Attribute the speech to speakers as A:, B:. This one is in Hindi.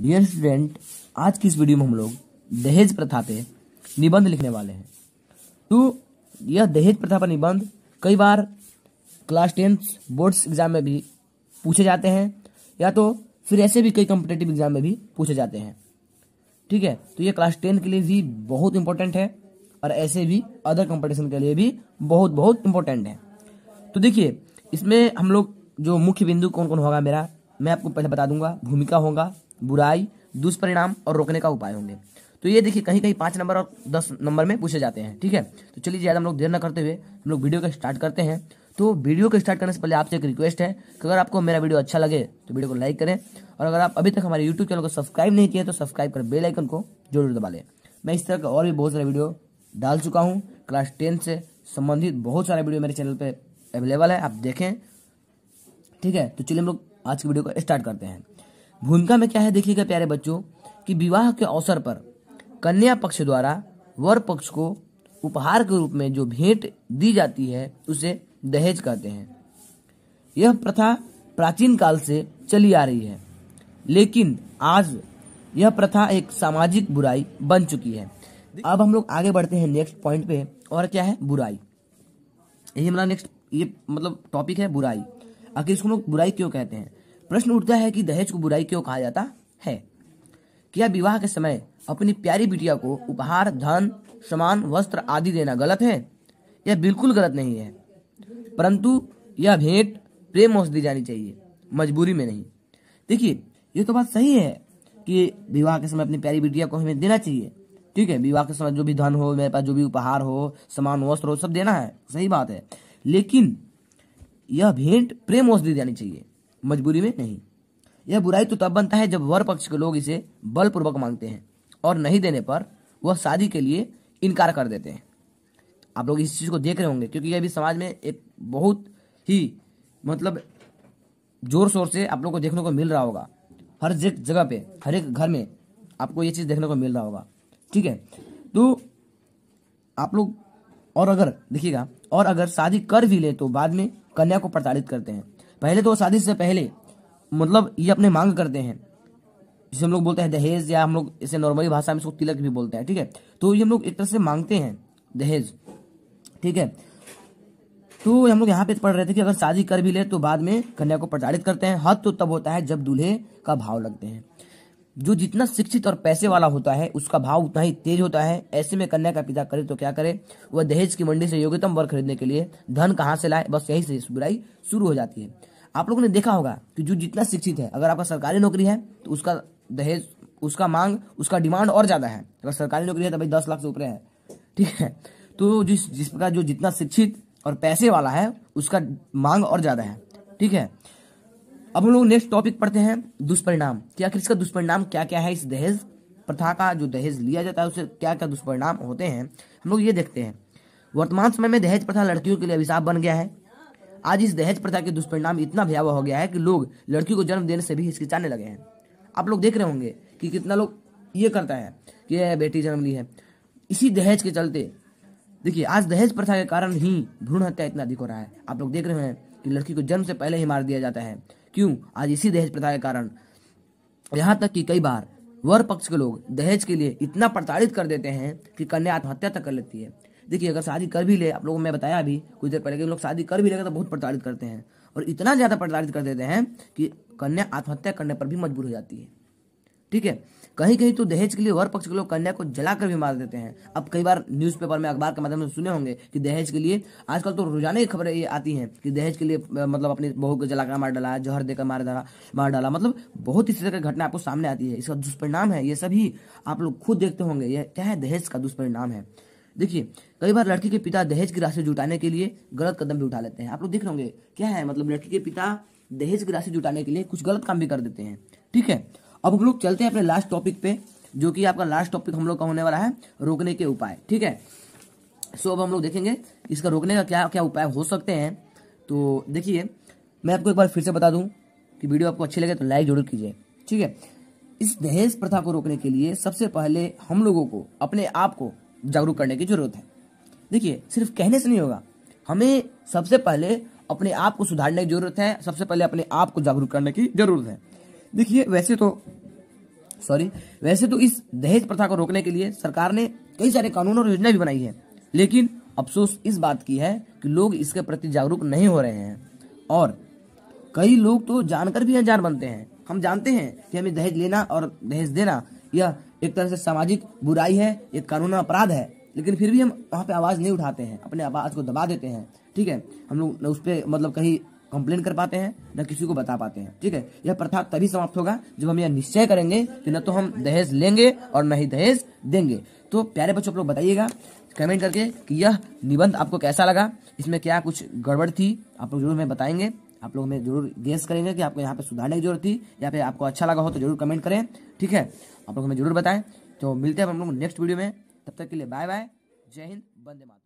A: डियर स्टूडेंट आज की इस वीडियो में हम लोग दहेज प्रथा पे निबंध लिखने वाले हैं तो यह दहेज प्रथा पर निबंध कई बार क्लास टेंथ बोर्ड्स एग्जाम में भी पूछे जाते हैं या तो फिर ऐसे भी कई कॉम्पिटेटिव एग्जाम में भी पूछे जाते हैं ठीक है तो यह क्लास टेन के लिए भी बहुत इंपॉर्टेंट है और ऐसे भी अदर कॉम्पिटिशन के लिए भी बहुत बहुत इंपॉर्टेंट है तो देखिए इसमें हम लोग जो मुख्य बिंदु कौन कौन होगा मेरा मैं आपको पहले बता दूंगा भूमिका होगा बुराई दुष्परिणाम और रोकने का उपाय होंगे तो ये देखिए कहीं कहीं पाँच नंबर और दस नंबर में पूछे जाते हैं ठीक है तो चलिए ज़्यादा हम लोग देर न करते हुए हम लोग वीडियो का स्टार्ट करते हैं तो वीडियो को स्टार्ट करने से पहले आपसे एक रिक्वेस्ट है कि अगर आपको मेरा वीडियो अच्छा लगे तो वीडियो को लाइक करें और अगर आप अभी तक हमारे यूट्यूब चैनल को सब्सक्राइब नहीं किया तो सब्सक्राइब कर बेल आइकन को जरूर दबा लें मैं इस तरह का और भी बहुत सारे वीडियो डाल चुका हूँ क्लास टेन से संबंधित बहुत सारे वीडियो मेरे चैनल पर अवेलेबल है आप देखें ठीक है तो चलिए हम लोग आज की वीडियो को स्टार्ट करते हैं भूमिका में क्या है देखिएगा प्यारे बच्चों कि विवाह के अवसर पर कन्या पक्ष द्वारा वर पक्ष को उपहार के रूप में जो भेंट दी जाती है उसे दहेज कहते हैं यह प्रथा प्राचीन काल से चली आ रही है लेकिन आज यह प्रथा एक सामाजिक बुराई बन चुकी है अब हम लोग आगे बढ़ते हैं नेक्स्ट पॉइंट पे और क्या है बुराई यही हमारा नेक्स्ट ये मतलब टॉपिक है बुराई आखिर इसको हम लोग बुराई क्यों कहते हैं प्रश्न उठता है कि दहेज को बुराई क्यों कहा जाता है क्या विवाह के समय अपनी प्यारी बिटिया को उपहार धन समान वस्त्र आदि देना गलत है यह बिल्कुल गलत नहीं है परंतु यह भेंट प्रेम मोह दी जानी चाहिए मजबूरी में नहीं देखिए ये तो बात सही है कि विवाह के समय अपनी प्यारी बिटिया को हमें देना चाहिए ठीक है विवाह के समय जो भी धन हो मेरे पास जो भी उपहार हो समान वस्त्र हो सब देना है सही बात है लेकिन यह भेंट प्रेम औषधि दी जानी चाहिए मजबूरी में नहीं यह बुराई तो तब बनता है जब वर पक्ष के लोग इसे बलपूर्वक मांगते हैं और नहीं देने पर वह शादी के लिए इनकार कर देते हैं आप लोग इस चीज़ को देख रहे होंगे क्योंकि यह भी समाज में एक बहुत ही मतलब जोर शोर से आप लोग को देखने को मिल रहा होगा हर जगह पे हर एक घर में आपको ये चीज़ देखने को मिल रहा होगा ठीक है तो आप लोग और अगर देखिएगा और अगर शादी कर भी ले तो बाद में कन्या को प्रताड़ित करते हैं पहले तो शादी से पहले मतलब ये अपने मांग करते हैं जिसे हम लोग बोलते हैं दहेज या हम लोग इसे नॉर्मली भाषा में इसको तिलक भी बोलते हैं ठीक है तो ये हम लोग एक तरह से मांगते हैं दहेज ठीक है तो हम लोग यहाँ पे पढ़ रहे थे कि अगर शादी कर भी ले तो बाद में कन्या को प्रताड़ित करते हैं हद तो तब होता है जब दूल्हे का भाव लगते हैं जो जितना शिक्षित और पैसे वाला होता है उसका भाव उतना ही तेज होता है ऐसे में कन्या का पिता करे तो क्या करे वह दहेज की मंडी से योग्यतम वर खरीदने के लिए धन कहाँ से लाए बस यही से बुराई शुरू हो जाती है आप लोगों ने देखा होगा कि जो जितना शिक्षित है अगर आपका सरकारी नौकरी है तो उसका दहेज उसका मांग उसका डिमांड और ज़्यादा है अगर सरकारी नौकरी है तो भाई दस लाख से ऊपर है ठीक है तो जिस जिस प्रकार जो जितना शिक्षित और पैसे वाला है उसका मांग और ज़्यादा है ठीक है अब हम लोग नेक्स्ट टॉपिक पढ़ते हैं दुष्परिणाम कि आखिर इसका दुष्परिणाम क्या क्या है इस दहेज प्रथा का जो दहेज लिया जाता है उससे क्या क्या दुष्परिणाम होते हैं हम लोग ये देखते हैं वर्तमान समय में दहेज प्रथा लड़कियों के लिए अभिशाप बन गया है आज इस दहेज प्रथा के दुष्परिणाम इतना भयावह हो गया है कि लोग लड़की को जन्म देने से भी हिचकिचाने लगे हैं आप लोग देख रहे होंगे कि कितना लोग ये करता है कि यह बेटी जन्म ली है इसी दहेज के चलते देखिए आज दहेज प्रथा के कारण ही भ्रूण हत्या इतना अधिक हो रहा है आप लोग देख रहे हैं कि लड़की को जन्म से पहले ही मार दिया जाता है क्यों आज इसी दहेज प्रथा के कारण यहाँ तक कि कई बार वर पक्ष के लोग दहेज के लिए इतना प्रताड़ित कर देते हैं कि कन्या आत्महत्या तक कर लेती है देखिए अगर शादी कर भी ले आप लोगों को मैं बताया अभी कुछ देर पहले कि लोग शादी कर भी लेगा तो बहुत प्रताड़ित करते हैं और इतना ज़्यादा प्रताड़ित कर देते हैं कि कन्या आत्महत्या करने पर भी मजबूर हो जाती है ठीक है कहीं कहीं तो दहेज के लिए वर पक्ष के लोग कन्या को जलाकर भी मार देते हैं अब कई बार न्यूज़पेपर में अखबार के माध्यम से सुने होंगे कि दहेज के लिए आजकल तो रोजाना ही खबरें ये आती हैं कि दहेज के लिए मतलब अपनी बहू को जलाकर मार डाला जहर देकर मार डाला मार डाला मतलब बहुत इस तरह की घटना आपको सामने आती है इसका दुष्परिणाम है ये सभी आप लोग खुद देखते होंगे यह क्या है दहेज का दुष्परिणाम है देखिए कई बार लड़की के पिता दहेज की राशि जुटाने के लिए गलत कदम भी उठा लेते हैं आप लोग देख रहे क्या है मतलब लड़की के पिता दहेज की राशि जुटाने के लिए कुछ गलत काम भी कर देते हैं ठीक है अब हम लोग चलते हैं अपने लास्ट टॉपिक पे जो कि आपका लास्ट टॉपिक हम लोग का होने वाला है रोकने के उपाय ठीक है सो अब हम लोग देखेंगे इसका रोकने का क्या क्या उपाय हो सकते हैं तो देखिए मैं आपको एक बार फिर से बता दूं कि वीडियो आपको अच्छी लगे तो लाइक जरूर कीजिए ठीक है इस दहेज प्रथा को रोकने के लिए सबसे पहले हम लोगों को अपने आप को जागरूक करने की जरूरत है देखिए सिर्फ कहने से नहीं होगा हमें सबसे पहले अपने आप को सुधारने की जरूरत है सबसे पहले अपने आप को जागरूक करने की जरूरत है देखिए वैसे तो सॉरी वैसे तो इस दहेज प्रथा को रोकने के लिए सरकार ने कई सारे कानून और योजनाएं भी बनाई है लेकिन अफसोस इस बात की है कि लोग इसके प्रति जागरूक नहीं हो रहे हैं और कई लोग तो जानकर भी अनजान बनते हैं हम जानते हैं कि हमें दहेज लेना और दहेज देना यह एक तरह से सामाजिक बुराई है ये कानून अपराध है लेकिन फिर भी हम वहाँ पे आवाज़ नहीं उठाते हैं अपने आवाज़ को दबा देते हैं ठीक है हम लोग न उस पर मतलब कहीं कंप्लेन कर पाते हैं न किसी को बता पाते हैं ठीक है यह प्रथा तभी समाप्त होगा जब हम यह निश्चय करेंगे कि न तो हम दहेज लेंगे और न ही दहेज देंगे तो प्यारे बच्चों आप लोग बताइएगा कमेंट करके कि यह निबंध आपको कैसा लगा इसमें क्या कुछ गड़बड़ थी आप लोग जरूर हमें बताएंगे आप लोग हमें जरूर गेस करेंगे कि आपको यहाँ पे सुधारने की जरूरत थी या फिर आपको अच्छा लगा हो तो जरूर कमेंट करें ठीक है आप लोग हमें जरूर बताएं तो मिलते हैं हम लोग नेक्स्ट वीडियो में तब तक के लिए बाय बाय जय हिंद बंदे मात